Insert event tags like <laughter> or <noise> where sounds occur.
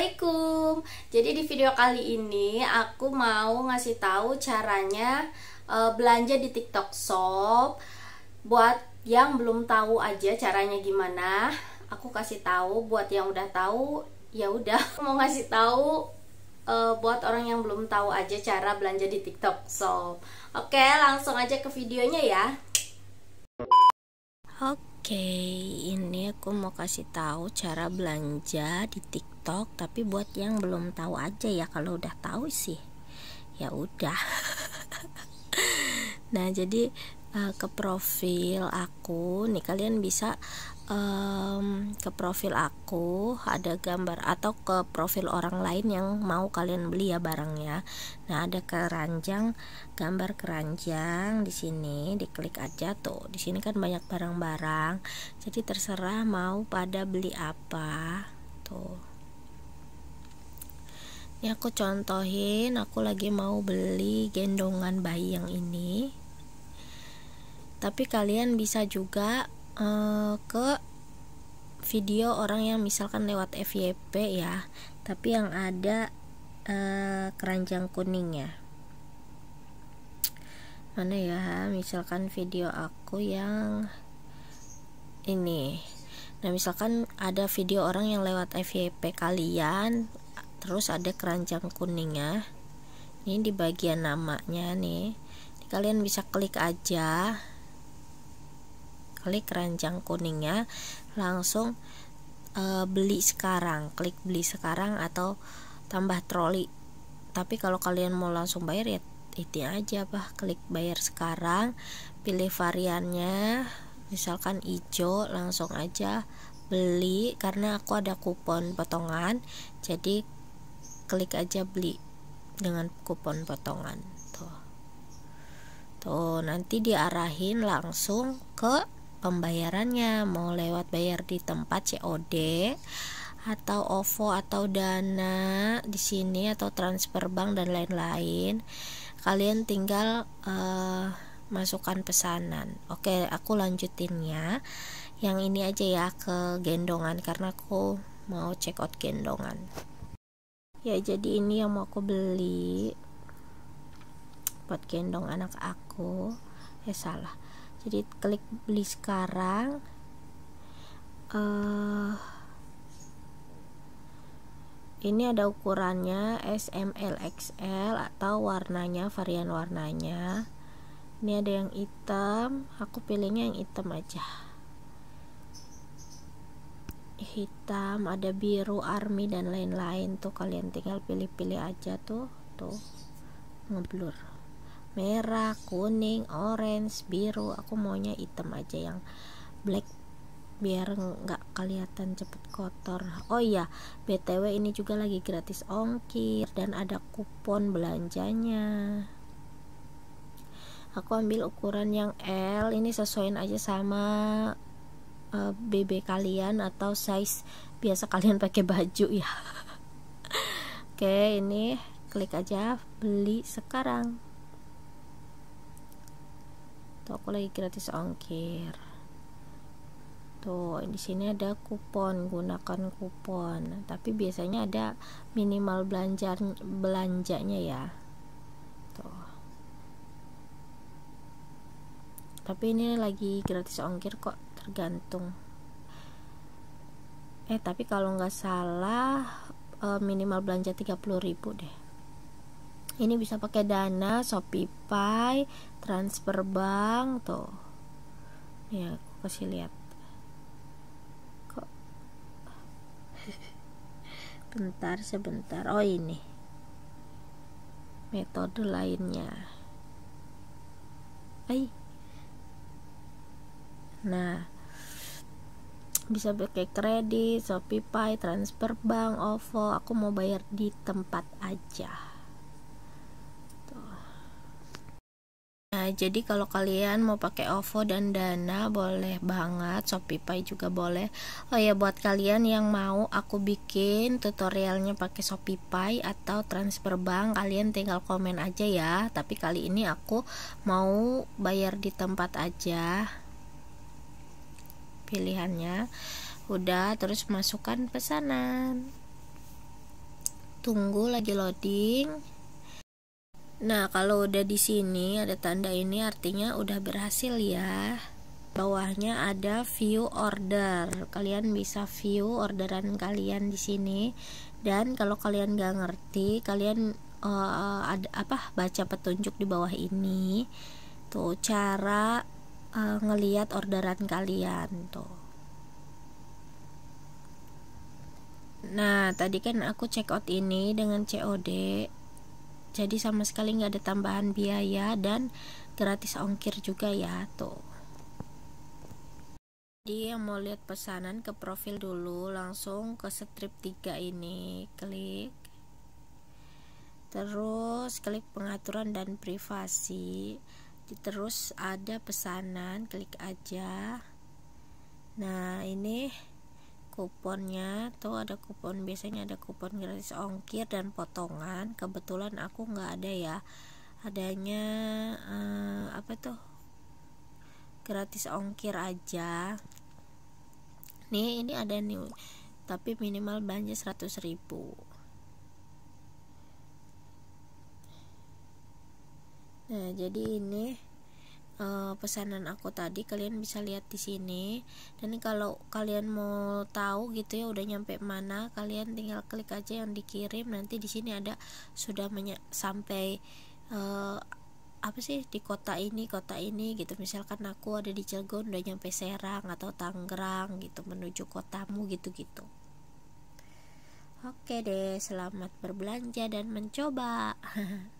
Assalamualaikum. Jadi di video kali ini aku mau ngasih tahu caranya uh, belanja di TikTok Shop. Buat yang belum tahu aja caranya gimana, aku kasih tahu. Buat yang udah tahu, ya udah. <laughs> mau ngasih tahu uh, buat orang yang belum tahu aja cara belanja di TikTok Shop. Oke, langsung aja ke videonya ya. Oke, ini aku mau kasih tahu cara belanja di TikTok TikTok tapi buat yang belum tahu aja ya kalau udah tahu sih ya udah <laughs> nah jadi uh, ke profil aku nih kalian bisa um, ke profil aku ada gambar atau ke profil orang lain yang mau kalian beli ya barangnya nah ada keranjang gambar keranjang di sini diklik aja tuh di sini kan banyak barang-barang jadi terserah mau pada beli apa ini ya, aku contohin aku lagi mau beli gendongan bayi yang ini tapi kalian bisa juga uh, ke video orang yang misalkan lewat FYP ya tapi yang ada uh, keranjang kuningnya mana ya misalkan video aku yang ini nah misalkan ada video orang yang lewat FYP kalian terus ada keranjang kuningnya ini di bagian namanya nih kalian bisa klik aja klik keranjang kuningnya langsung e, beli sekarang klik beli sekarang atau tambah troli tapi kalau kalian mau langsung bayar ya itu aja bah klik bayar sekarang pilih variannya misalkan hijau langsung aja beli karena aku ada kupon potongan jadi klik aja beli dengan kupon potongan tuh tuh nanti diarahin langsung ke pembayarannya mau lewat bayar di tempat COD atau OVO atau dana di sini atau transfer bank dan lain-lain kalian tinggal uh, masukkan pesanan oke aku lanjutinnya yang ini aja ya ke gendongan karena aku mau check out gendongan ya jadi ini yang mau aku beli buat gendong anak aku ya eh, salah jadi klik beli sekarang uh, ini ada ukurannya SMLXL atau warnanya varian warnanya ini ada yang hitam aku pilihnya yang hitam aja hitam ada biru army dan lain-lain tuh kalian tinggal pilih-pilih aja tuh tuh ngeblur merah kuning orange biru aku maunya hitam aja yang black biar nggak kelihatan cepet kotor oh iya btw ini juga lagi gratis ongkir dan ada kupon belanjanya aku ambil ukuran yang L ini sesuaiin aja sama uh, eh, BB kalian atau size biasa kalian pakai baju ya <laughs> oke okay, ini klik aja beli sekarang tuh aku lagi gratis ongkir tuh di sini ada kupon gunakan kupon tapi biasanya ada minimal belanja belanjanya ya tuh tapi ini lagi gratis ongkir kok tergantung eh tapi kalau nggak salah eh, minimal belanja ribu deh ini bisa pakai dana shopee transfer bank tuh Ya, aku kasih lihat kok <laughs> bentar sebentar oh ini metode lainnya Hai. nah bisa pakai kredit, shopeepay, transfer bank, OVO. Aku mau bayar di tempat aja. Nah, jadi kalau kalian mau pakai OVO dan Dana boleh banget, shopeepay juga boleh. Oh ya buat kalian yang mau aku bikin tutorialnya pakai shopeepay atau transfer bank, kalian tinggal komen aja ya. Tapi kali ini aku mau bayar di tempat aja pilihannya udah terus masukkan pesanan tunggu lagi loading nah kalau udah di sini ada tanda ini artinya udah berhasil ya bawahnya ada view order kalian bisa view orderan kalian di sini dan kalau kalian gak ngerti kalian uh, eh, eh, ada apa baca petunjuk di bawah ini tuh cara uh, ngeliat orderan kalian tuh nah tadi kan aku check out ini dengan COD jadi sama sekali nggak ada tambahan biaya dan gratis ongkir juga ya tuh jadi yang mau lihat pesanan ke profil dulu langsung ke strip 3 ini klik terus klik pengaturan dan privasi terus ada pesanan klik aja nah ini kuponnya tuh ada kupon biasanya ada kupon gratis ongkir dan potongan kebetulan aku nggak ada ya adanya eh, apa tuh gratis ongkir aja nih ini ada nih tapi minimal banyak 100 ribu Nah, jadi ini uh, pesanan aku tadi kalian bisa lihat di sini. Dan kalau kalian mau tahu gitu ya udah nyampe mana, kalian tinggal klik aja yang dikirim. Nanti di sini ada sudah sampai uh, apa sih di kota ini kota ini gitu misalkan aku ada di Cilegon udah nyampe Serang atau Tangerang gitu menuju kotamu gitu gitu oke deh selamat berbelanja dan mencoba <laughs>